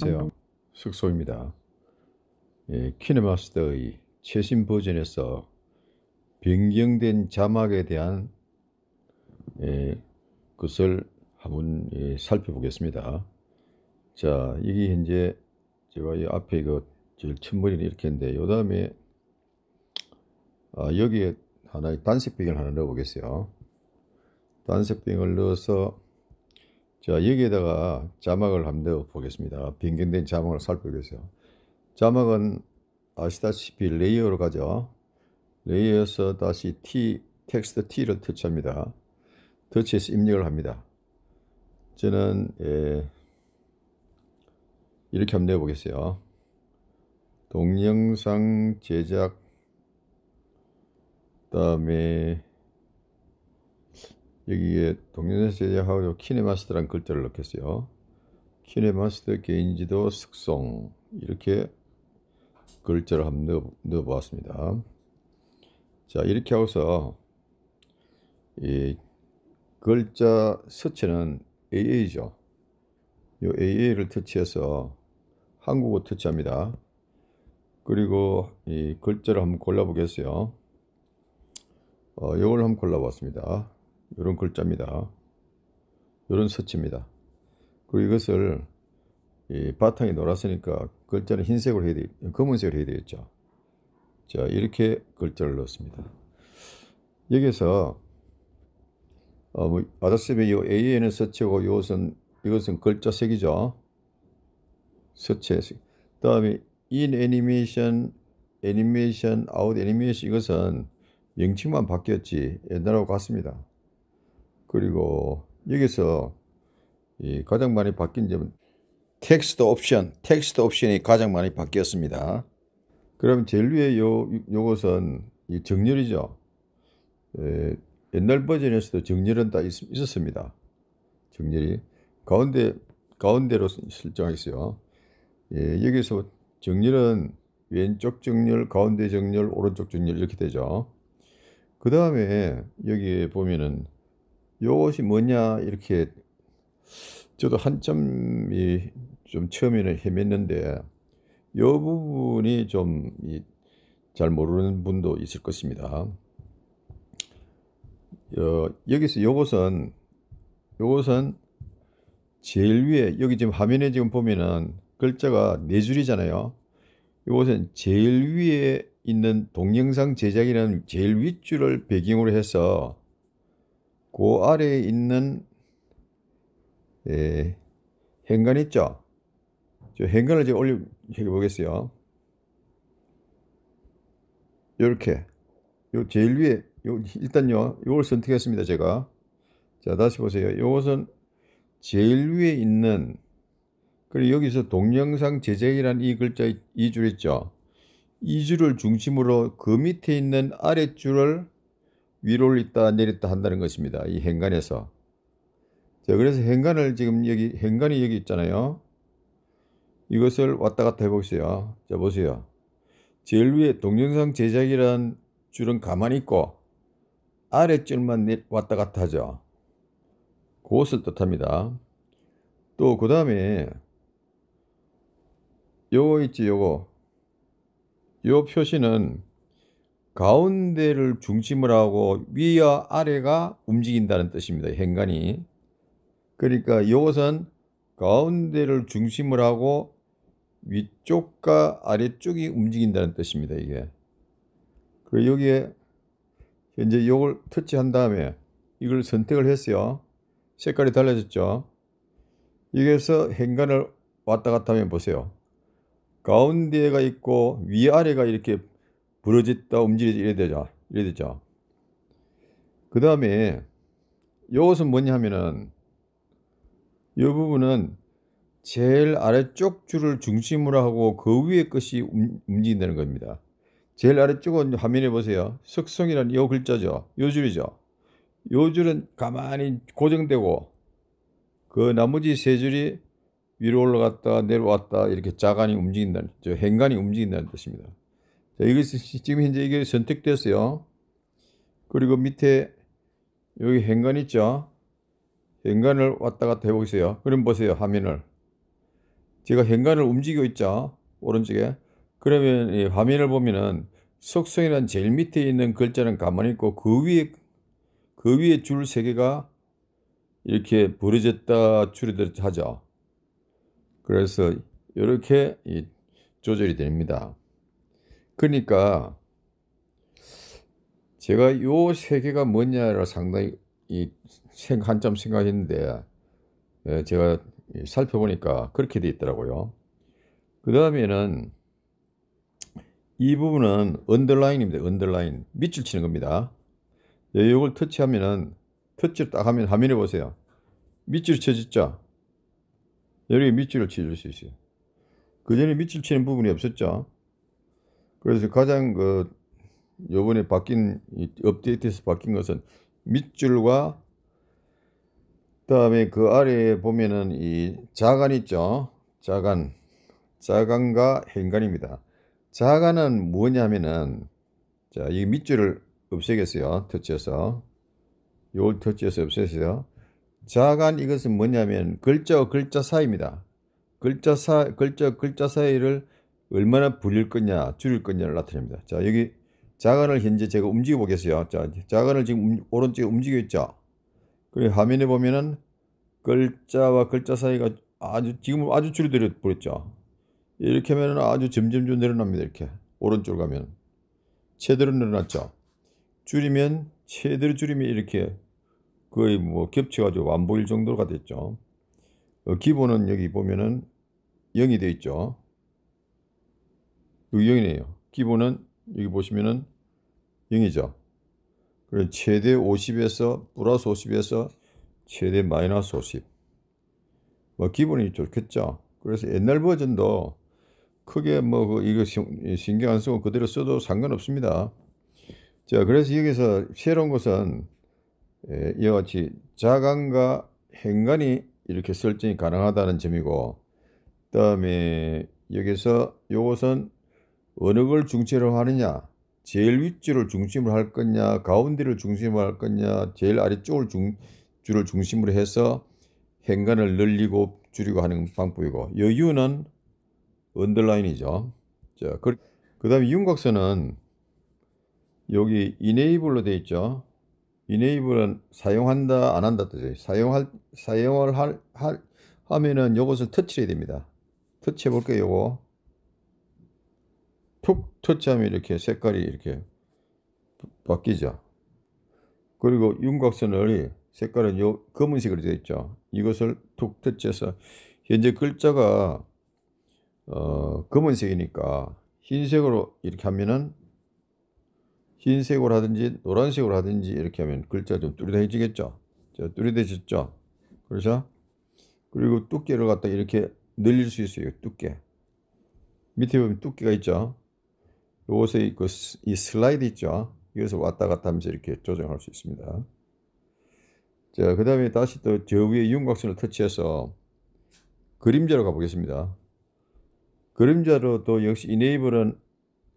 안녕하세요. 숙소입니다. 예, 키네마스터의 최신 버전에서 변경된 자막에 대한 예, 것을 한번 예, 살펴보겠습니다. 자, 이게 현재 제가 이 앞에 그거 제일 첫머리는 이렇게 했는데 요 다음에 아, 여기에 하나의 단색빙을 하나 넣어보겠어요. 단색빙을 넣어서 자, 여기에다가 자막을 한번 보겠습니다. 변경된 자막을 살펴보겠어요. 자막은 아시다시피 레이어로 가죠. 레이어에서 다시 T, 텍스트 T를 터치합니다. 터치해서 입력을 합니다. 저는, 예, 이렇게 한번 넣어 보겠어요. 동영상 제작, 그 다음에 여기에 동영상제재하고 키네마스터란 글자를 넣겠어요. 키네마스터 개인지도 숙성 이렇게 글자를 한번 넣어, 넣어 보았습니다. 자 이렇게 하고서 이 글자 수치는 AA죠. 이 AA를 터치해서 한국어 터치합니다. 그리고 이 글자를 한번 골라보겠어요. 어, 요걸 한번 골라봤습니다. 이런 글자입니다. 이런 서치입니다. 그리고 이것을 바탕이 노랗으니까 글자는 흰색으로 해야 되, 검은색으로 해야 되겠죠. 자, 이렇게 글자를 넣습니다. 여기서 어, 뭐, 아다스의 이 AN은 서치고 이것은 이것은 글자 색이죠. 서체 색. 다음에 in 애니메이션, 애니메이션, out 애니메이션 이것은 명칭만 바뀌었지 옛날하고 같습니다. 그리고 여기서 가장 많이 바뀐 점은 텍스트 옵션, 텍스트 옵션이 가장 많이 바뀌었습니다. 그럼 제일 위에 요, 요것은 이 정렬이죠. 에, 옛날 버전에서도 정렬은 다 있, 었습니다 정렬이. 가운데, 가운데로 설정하어요 예, 여기서 정렬은 왼쪽 정렬, 가운데 정렬, 오른쪽 정렬 이렇게 되죠. 그 다음에 여기 보면은 이것이 뭐냐 이렇게 저도 한점이 좀 처음에는 헤맸는데 이 부분이 좀 잘 모르는 분도 있을 것입니다. 어, 여기서 요것은 요것은 제일 위에 여기 지금 화면에 지금 보면은 글자가 네 줄이잖아요. 요것은 제일 위에 있는 동영상 제작이라는 제일 윗줄을 배경으로 해서 그 아래에 있는 예, 행간 있죠? 저 행간을 제 올려 보겠어요. 이렇게 요 제일 위에 요 일단요 요걸 선택했습니다 제가 자 다시 보세요 요것은 제일 위에 있는 그리고 여기서 동영상 제작이라는 이 글자 이줄 있죠 이 줄을 중심으로 그 밑에 있는 아랫줄을 위로 올렸다 내렸다 한다는 것입니다. 이 행간에서. 자, 그래서 행간을 지금 여기, 행간이 여기 있잖아요. 이것을 왔다 갔다 해보세요. 자, 보세요. 제일 위에 동영상 제작이란 줄은 가만히 있고, 아래 줄만 왔다 갔다 하죠. 그것을 뜻합니다. 또, 그 다음에, 요거 있지, 요거. 요 표시는 가운데를 중심을 하고 위와 아래가 움직인다는 뜻입니다. 행간이. 그러니까 이것은 가운데를 중심을 하고 위쪽과 아래쪽이 움직인다는 뜻입니다. 이게. 그리고 여기에 이제 이걸 터치한 다음에 이걸 선택을 했어요. 색깔이 달라졌죠. 여기서 행간을 왔다 갔다 하면 보세요. 가운데가 있고 위아래가 이렇게 부러졌다 움직이지 이래 되죠. 이래 되죠. 그 다음에 이것은 뭐냐 면은이 부분은 제일 아래쪽 줄을 중심으로 하고 그 위에 것이 움직인다는 겁니다. 제일 아래쪽은 화면에 보세요. 석성이라는 요 글자죠. 요 줄이죠. 요 줄은 가만히 고정되고 그 나머지 세 줄이 위로 올라갔다 내려왔다 이렇게 자간이 움직인다는 저 행간이 움직인다는 뜻입니다. 자, 이것이 지금 현재 이게 선택됐어요. 그리고 밑에 여기 행간 있죠? 행간을 왔다 갔다 해보세요. 그럼 보세요. 화면을. 제가 행간을 움직이고 있죠? 오른쪽에. 그러면 이 화면을 보면은 속성이란 제일 밑에 있는 글자는 가만히 있고 그 위에 그 위에 줄 세 개가 이렇게 부러졌다 줄여들었 하죠. 그래서 이렇게 조절이 됩니다. 그러니까 제가 요세 개가 뭐냐를 상당히 이 한참 생각했는데 예, 제가 살펴보니까 그렇게 돼 있더라고요. 그 다음에는 이 부분은 언더라인입니다. 언더라인 밑줄 치는 겁니다. 이걸 예, 터치하면은 터치를 딱 하면 화면에 보세요. 밑줄 쳐졌죠. 여기 밑줄을 쳐줄 수 있어요. 그 전에 밑줄 치는 부분이 없었죠. 그래서 가장 그 요번에 바뀐 업데이트에서 바뀐 것은 밑줄과 그다음에 그 아래에 보면은 이 자간 있죠. 자간. 자간과 행간입니다. 자간은 뭐냐면은 자, 이 밑줄을 없애겠어요. 터치해서. 요걸 터치해서 없애세요. 자간 이것은 뭐냐면 글자와 글자 사이입니다. 글자 사 글자 글자 사이를 얼마나 불릴 거냐, 줄일 거냐를 나타냅니다. 자, 여기 자간을 현재 제가 움직여 보겠어요. 자, 자간을 지금 오른쪽에 움직여 있죠. 그리고 화면에 보면은 글자와 글자 사이가 아주 지금 아주 줄여들어 버렸죠. 이렇게 하면 아주 점점점 늘어납니다. 이렇게 오른쪽으로 가면 최대로 늘어났죠. 줄이면 최대로 줄이면 이렇게 거의 뭐 겹쳐가지고 안 보일 정도가 됐죠. 어, 기본은 여기 보면은 0이 되어 있죠. 여기 0이네요. 기본은 여기 보시면은 0이죠. 그럼 최대 50에서 플러스 50에서 최대 마이너스 50. 뭐 기본이 좋겠죠. 그래서 옛날 버전도 크게 뭐 그 이거 신경 안 쓰고 그대로 써도 상관없습니다. 자, 그래서 여기서 새로운 것은 예, 이와 같이 자간과 행간이 이렇게 설정이 가능하다는 점이고, 그 다음에 여기서 이것은 어느 걸 중체로 하느냐? 제일 윗줄을 중심으로 할 거냐, 가운데를 중심으로 할 거냐, 제일 아래쪽을 중, 줄을 중심으로 해서 행간을 늘리고 줄이고 하는 방법이고 여유는 언더라인이죠. 자, 그, 그다음 에윤곽선은 여기 이네이블로 되어 있죠. 이네이블은 사용한다 안 한다 뜻이에요. 사용할 사용을 할, 할 하면은 요것을 터치해야 됩니다. 터치해 볼게요, 요거. 톡 터치하면 이렇게 색깔이 이렇게 바뀌죠. 그리고 윤곽선을 색깔은 요 검은색으로 되어 있죠. 이것을 툭 터치해서 현재 글자가 어, 검은색이니까 흰색으로 이렇게 하면은 흰색으로 하든지 노란색으로 하든지 이렇게 하면 글자 좀 뚜렷해지겠죠. 자, 뚜렷해졌죠. 그렇죠? 그리고 두께를 갖다 이렇게 늘릴 수 있어요. 두께. 밑에 보면 두께가 있죠. 요것에 그, 이 슬라이드 있죠. 이것을 왔다 갔다 하면서 이렇게 조정할 수 있습니다. 자, 그 다음에 다시 또 저 위에 윤곽선을 터치해서 그림자로 가보겠습니다. 그림자로 또 역시 이네이블은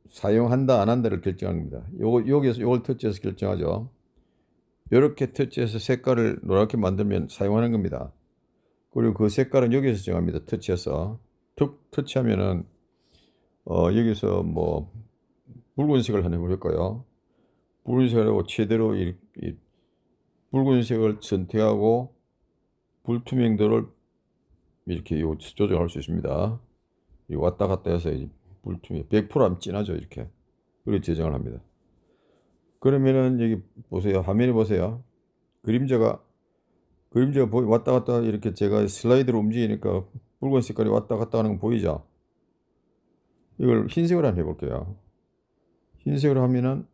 사용한다 안 한다를 결정합니다. 요 여기에서 요걸 터치해서 결정하죠. 이렇게 터치해서 색깔을 노랗게 만들면 사용하는 겁니다. 그리고 그 색깔은 여기에서 정합니다. 터치해서 툭 터치하면은 어 여기서 뭐 붉은색을 한번 해볼까요? 붉은색을 하고 제대로 이, 이 붉은색을 선택하고 불투명도를 이렇게 요 조정할 수 있습니다. 이 왔다 갔다 해서 불투명 100%하면 진하죠 이렇게 그리고 제정을 합니다. 그러면은 여기 보세요 화면에 보세요 그림자가 그림자가 왔다 갔다 이렇게 제가 슬라이드로 움직이니까 붉은 색깔이 왔다 갔다 하는 거 보이죠? 이걸 흰색으로 한번 해볼게요. 흰색으로 하면은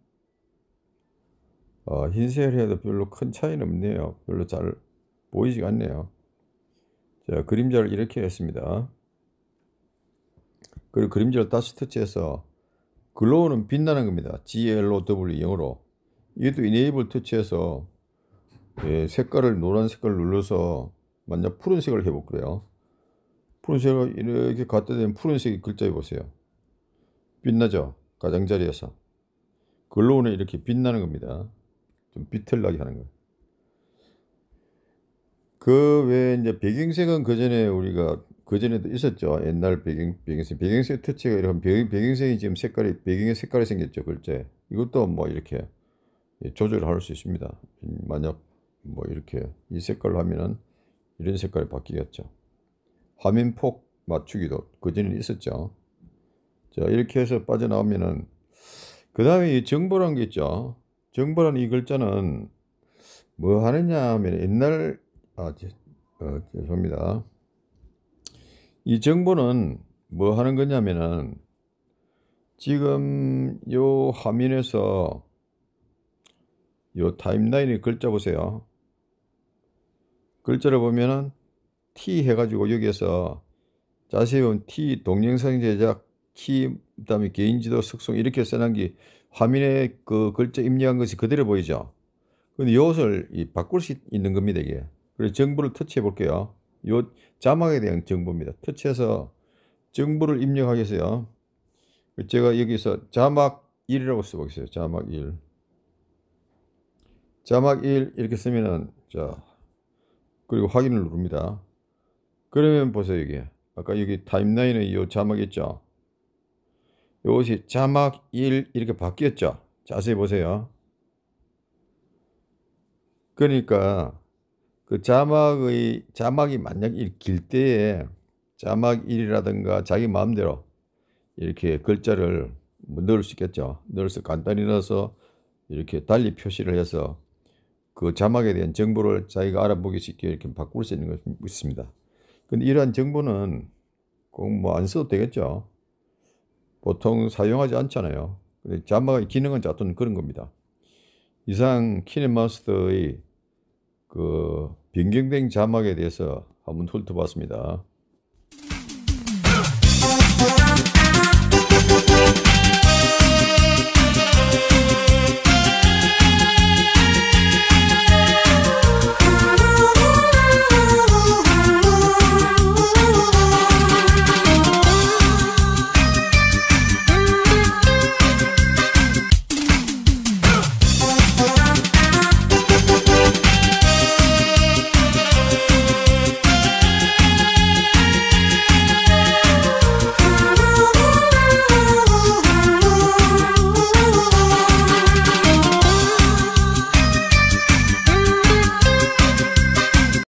어, 흰색을 해도 별로 큰 차이는 없네요. 별로 잘 보이지가 않네요. 자, 그림자를 이렇게 했습니다. 그리고 그림자를 다시 터치해서 글로우는 빛나는 겁니다. GLOW0으로 이것도 Enable 터치해서 예, 색깔을 노란 색깔을 눌러서 만약 푸른색을 해볼게요. 푸른색을 이렇게 갖다 대면 푸른색이 글자에 보세요. 빛나죠? 가장자리에서 글로우는 이렇게 빛나는 겁니다. 좀 비틀나게 하는 거예요. 그 외에 이제 배경색은 그 전에 우리가 그 전에도 있었죠. 옛날 배경 배경색 배경색 특체가 이런 배경 배경색이 지금 색깔이 배경의 색깔이 생겼죠. 글자 이것도 뭐 이렇게 조절할 수 있습니다. 만약 뭐 이렇게 이 색깔로 하면은 이런 색깔이 바뀌겠죠. 화면 폭 맞추기도 그전에 있었죠. 자, 이렇게 해서 빠져나오면은, 그 다음에 이 정보란 게 있죠. 정보란 이 글자는 뭐 하느냐 하면 옛날, 아, 제, 어, 죄송합니다. 이 정보는 뭐 하는 거냐면은, 지금 요 화면에서 요 타임라인의 글자 보세요. 글자를 보면은 T 해가지고 여기에서 자세히 보면 T 동영상 제작 키, 그다음에 개인 지도 속성 이렇게 써놓은 게 화면에 그 글자 입력한 것이 그대로 보이죠. 근데 이것을 이 바꿀 수 있는 겁니다 이게. 그래서 정보를 터치해 볼게요. 요 자막에 대한 정보입니다. 터치해서 정보를 입력하겠어요. 제가 여기서 자막 1이라고 써보겠어요. 자막 1. 자막 1 이렇게 쓰면은 자 그리고 확인을 누릅니다. 그러면 보세요 여기 아까 여기 타임라인에 이 자막 있죠. 이것이 자막 1 이렇게 바뀌었죠. 자세히 보세요. 그러니까 그 자막의 자막이 만약 길 때에 자막 1이라든가 자기 마음대로 이렇게 글자를 넣을 수 있겠죠. 넣어서 간단히 넣어서 이렇게 달리 표시를 해서 그 자막에 대한 정보를 자기가 알아보기 쉽게 이렇게 바꿀 수 있는 것입니다. 근데 이러한 정보는 꼭 뭐 안 써도 되겠죠. 보통 사용하지 않잖아요. 근데 잠바의 기능은 어떤 그런 겁니다. 이상 키네마스터의 그 변경된 자막에 대해서 한번 훑어봤습니다.